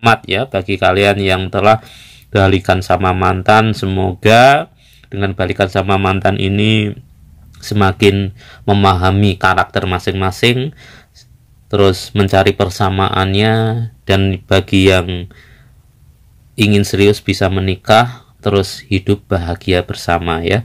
amat ya bagi kalian yang telah balikan sama mantan. Semoga dengan balikan sama mantan ini semakin memahami karakter masing-masing terus mencari persamaannya dan bagi yang ingin serius bisa menikah terus hidup bahagia bersama ya.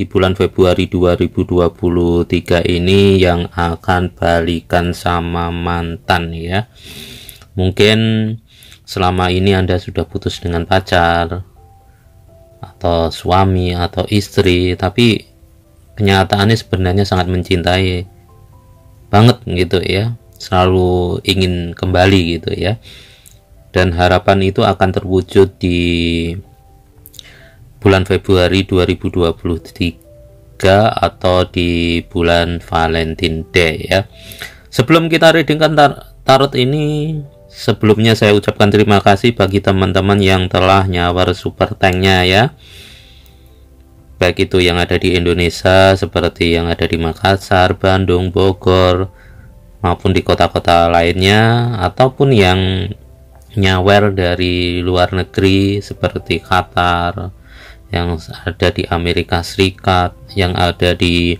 di bulan Februari 2023 ini yang akan balikan sama mantan ya mungkin selama ini Anda sudah putus dengan pacar atau suami atau istri tapi kenyataannya sebenarnya sangat mencintai banget gitu ya selalu ingin kembali gitu ya dan harapan itu akan terwujud di bulan Februari 2023 atau di bulan Valentine Day ya. Sebelum kita readingkan tar tarot ini, sebelumnya saya ucapkan terima kasih bagi teman-teman yang telah nyawar super tanknya ya. Baik itu yang ada di Indonesia seperti yang ada di Makassar, Bandung, Bogor, maupun di kota-kota lainnya ataupun yang nyawer dari luar negeri seperti Qatar, yang ada di Amerika Serikat, yang ada di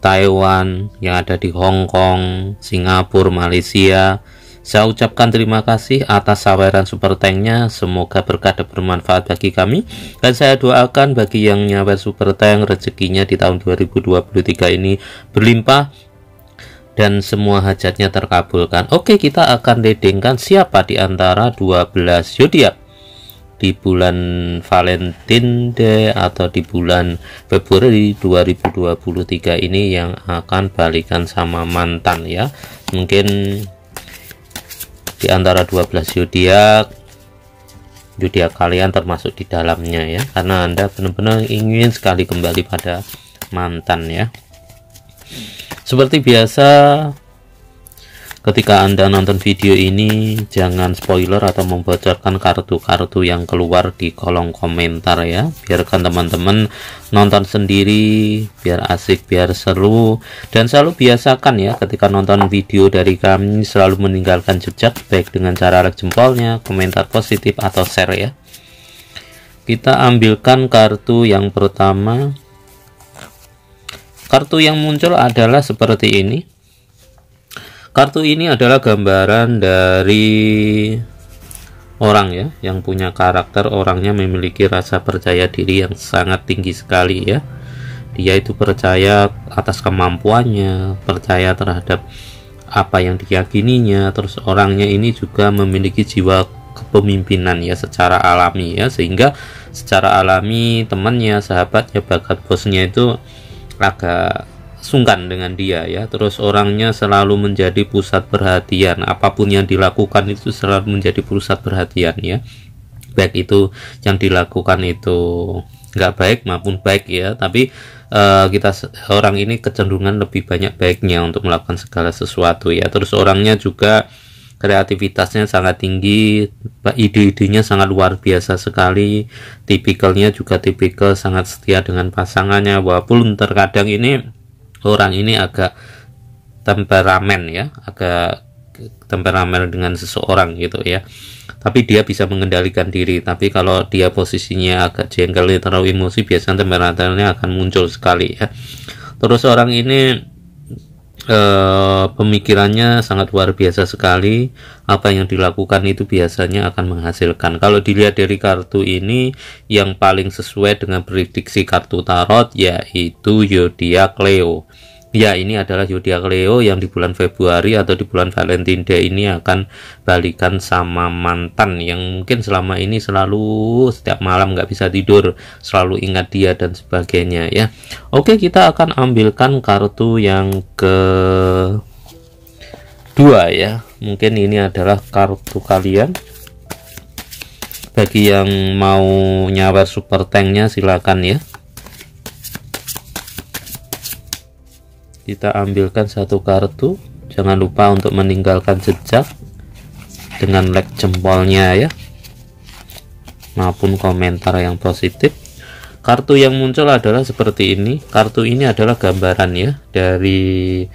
Taiwan, yang ada di Hong Kong, Singapura, Malaysia. Saya ucapkan terima kasih atas saweran super tanknya. Semoga berkah dan bermanfaat bagi kami. Dan saya doakan bagi yang nyawer super tank rezekinya di tahun 2023 ini berlimpah dan semua hajatnya terkabulkan. Oke, kita akan dedengkan siapa di antara 12 zodiak di bulan Valentine Day atau di bulan Februari 2023 ini yang akan balikan sama mantan ya mungkin di antara 12 zodiak zodiak kalian termasuk di dalamnya ya karena anda benar-benar ingin sekali kembali pada mantan ya seperti biasa ketika anda nonton video ini jangan spoiler atau membocorkan kartu-kartu yang keluar di kolom komentar ya biarkan teman-teman nonton sendiri biar asik biar seru dan selalu biasakan ya ketika nonton video dari kami selalu meninggalkan jejak baik dengan cara like jempolnya komentar positif atau share ya kita ambilkan kartu yang pertama kartu yang muncul adalah seperti ini Kartu ini adalah gambaran dari orang ya, yang punya karakter orangnya memiliki rasa percaya diri yang sangat tinggi sekali ya. Dia itu percaya atas kemampuannya, percaya terhadap apa yang diyakininya, terus orangnya ini juga memiliki jiwa kepemimpinan ya secara alami ya sehingga secara alami temannya, sahabatnya, bakat bosnya itu agak sungkan dengan dia ya terus orangnya selalu menjadi pusat perhatian apapun yang dilakukan itu selalu menjadi pusat perhatian ya baik itu yang dilakukan itu nggak baik maupun baik ya tapi uh, kita orang ini kecenderungan lebih banyak baiknya untuk melakukan segala sesuatu ya terus orangnya juga kreativitasnya sangat tinggi ide-idenya sangat luar biasa sekali tipikalnya juga tipikal sangat setia dengan pasangannya walaupun terkadang ini orang ini agak temperamen ya agak temperamen dengan seseorang gitu ya tapi dia bisa mengendalikan diri tapi kalau dia posisinya agak jengkel terlalu emosi biasanya temperamennya akan muncul sekali ya terus orang ini Eh, pemikirannya sangat luar biasa sekali. Apa yang dilakukan itu biasanya akan menghasilkan. Kalau dilihat dari kartu ini, yang paling sesuai dengan prediksi kartu tarot yaitu Yodia Leo. Ya, ini adalah zodiak Leo yang di bulan Februari atau di bulan Valentine Day ini akan balikan sama mantan yang mungkin selama ini selalu setiap malam nggak bisa tidur, selalu ingat dia dan sebagainya ya. Oke, kita akan ambilkan kartu yang ke dua ya. Mungkin ini adalah kartu kalian. Bagi yang mau nyawer super tanknya silakan ya. kita ambilkan satu kartu jangan lupa untuk meninggalkan jejak dengan like jempolnya ya maupun komentar yang positif kartu yang muncul adalah seperti ini kartu ini adalah gambaran ya dari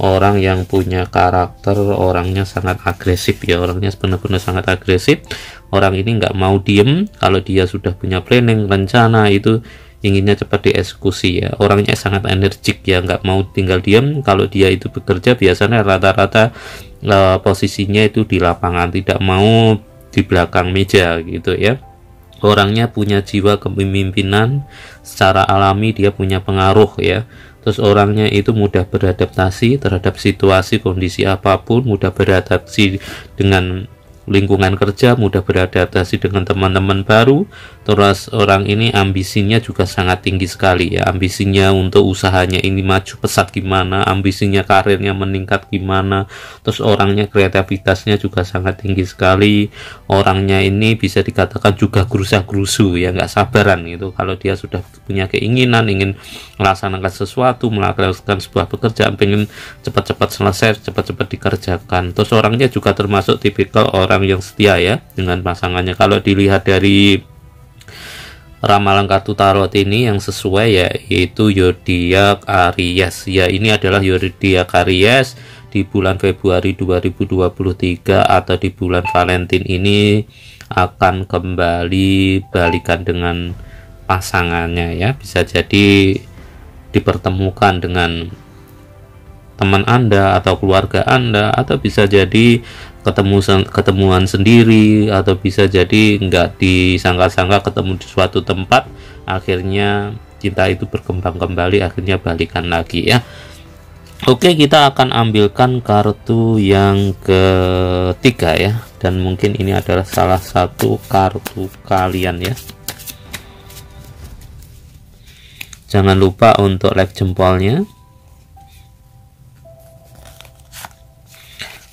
orang yang punya karakter orangnya sangat agresif ya orangnya sebenarnya sangat agresif orang ini nggak mau diem kalau dia sudah punya planning rencana itu inginnya cepat dieksekusi ya orangnya sangat energik ya nggak mau tinggal diam kalau dia itu bekerja biasanya rata-rata uh, posisinya itu di lapangan tidak mau di belakang meja gitu ya orangnya punya jiwa kepemimpinan secara alami dia punya pengaruh ya terus orangnya itu mudah beradaptasi terhadap situasi kondisi apapun mudah beradaptasi dengan lingkungan kerja, mudah beradaptasi dengan teman-teman baru. Terus orang ini ambisinya juga sangat tinggi sekali ya. Ambisinya untuk usahanya ini maju pesat gimana, ambisinya karirnya meningkat gimana. Terus orangnya kreativitasnya juga sangat tinggi sekali. Orangnya ini bisa dikatakan juga gerusa-gerusu ya, nggak sabaran gitu. Kalau dia sudah punya keinginan ingin melaksanakan sesuatu, melaksanakan sebuah pekerjaan, pengen cepat-cepat selesai, cepat-cepat dikerjakan. Terus orangnya juga termasuk tipikal orang orang yang setia ya dengan pasangannya kalau dilihat dari ramalan kartu tarot ini yang sesuai yaitu yodiak Aries ya ini adalah yodiak Aries di bulan Februari 2023 atau di bulan Valentine ini akan kembali balikan dengan pasangannya ya bisa jadi dipertemukan dengan teman Anda atau keluarga Anda atau bisa jadi ketemu ketemuan sendiri atau bisa jadi nggak disangka-sangka ketemu di suatu tempat akhirnya cinta itu berkembang kembali akhirnya balikan lagi ya Oke kita akan ambilkan kartu yang ketiga ya dan mungkin ini adalah salah satu kartu kalian ya jangan lupa untuk like jempolnya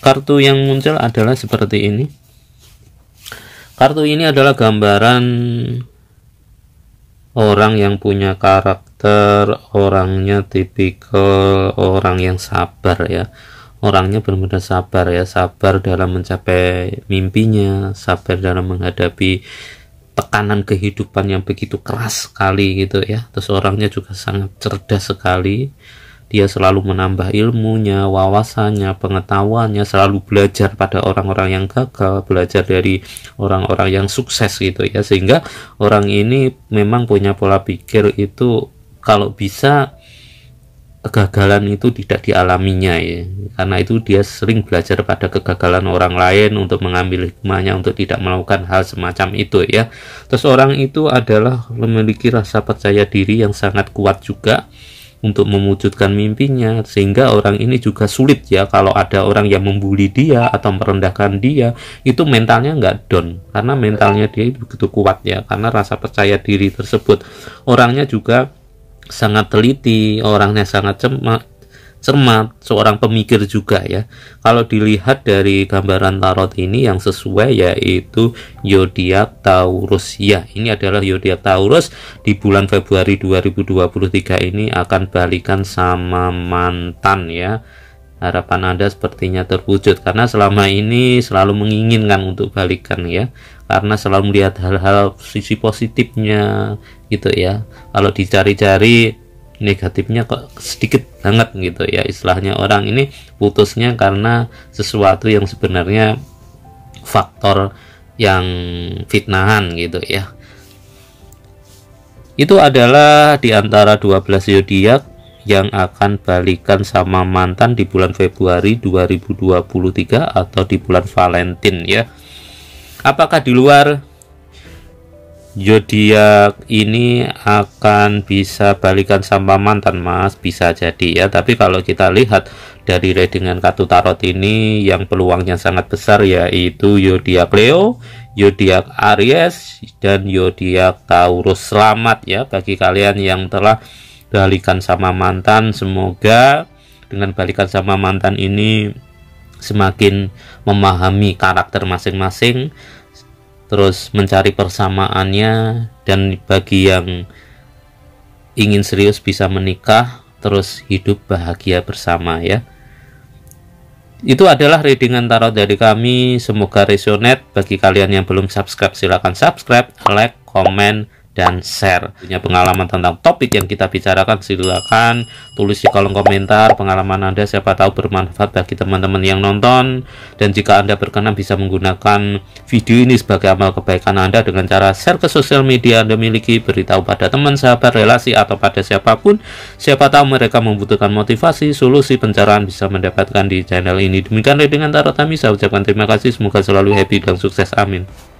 kartu yang muncul adalah seperti ini kartu ini adalah gambaran orang yang punya karakter, orangnya tipikal orang yang sabar ya. Orangnya benar-benar sabar ya, sabar dalam mencapai mimpinya, sabar dalam menghadapi tekanan kehidupan yang begitu keras sekali gitu ya. Terus orangnya juga sangat cerdas sekali. Dia selalu menambah ilmunya, wawasannya, pengetahuannya, selalu belajar pada orang-orang yang gagal, belajar dari orang-orang yang sukses gitu ya. Sehingga orang ini memang punya pola pikir itu kalau bisa kegagalan itu tidak dialaminya ya karena itu dia sering belajar pada kegagalan orang lain untuk mengambil hikmahnya untuk tidak melakukan hal semacam itu ya terus orang itu adalah memiliki rasa percaya diri yang sangat kuat juga untuk mewujudkan mimpinya sehingga orang ini juga sulit ya kalau ada orang yang membuli dia atau merendahkan dia itu mentalnya nggak down karena mentalnya dia itu begitu kuat ya karena rasa percaya diri tersebut orangnya juga sangat teliti orangnya sangat cemas cermat, seorang pemikir juga ya. Kalau dilihat dari gambaran tarot ini yang sesuai yaitu zodiak Taurus. Ya, ini adalah zodiak Taurus di bulan Februari 2023 ini akan balikan sama mantan ya. Harapan Anda sepertinya terwujud karena selama ini selalu menginginkan untuk balikan ya. Karena selalu melihat hal-hal sisi positifnya gitu ya. Kalau dicari-cari negatifnya kok sedikit banget gitu ya istilahnya orang ini putusnya karena sesuatu yang sebenarnya faktor yang fitnahan gitu ya itu adalah di antara 12 zodiak yang akan balikan sama mantan di bulan Februari 2023 atau di bulan Valentine ya apakah di luar zodiak ini akan bisa balikan sama mantan mas bisa jadi ya tapi kalau kita lihat dari readingan kartu tarot ini yang peluangnya sangat besar yaitu zodiak Leo zodiak Aries dan zodiak Taurus selamat ya bagi kalian yang telah balikan sama mantan semoga dengan balikan sama mantan ini semakin memahami karakter masing-masing terus mencari persamaannya dan bagi yang ingin serius bisa menikah terus hidup bahagia bersama ya itu adalah reading tarot dari kami semoga resonate bagi kalian yang belum subscribe silahkan subscribe like comment dan share. Punya pengalaman tentang topik yang kita bicarakan silakan tulis di kolom komentar pengalaman Anda siapa tahu bermanfaat bagi teman-teman yang nonton dan jika Anda berkenan bisa menggunakan video ini sebagai amal kebaikan Anda dengan cara share ke sosial media Anda miliki, beritahu pada teman, sahabat, relasi atau pada siapapun. Siapa tahu mereka membutuhkan motivasi, solusi pencarian bisa mendapatkan di channel ini. Demikian dengan tarot kami, saya ucapkan terima kasih, semoga selalu happy dan sukses. Amin.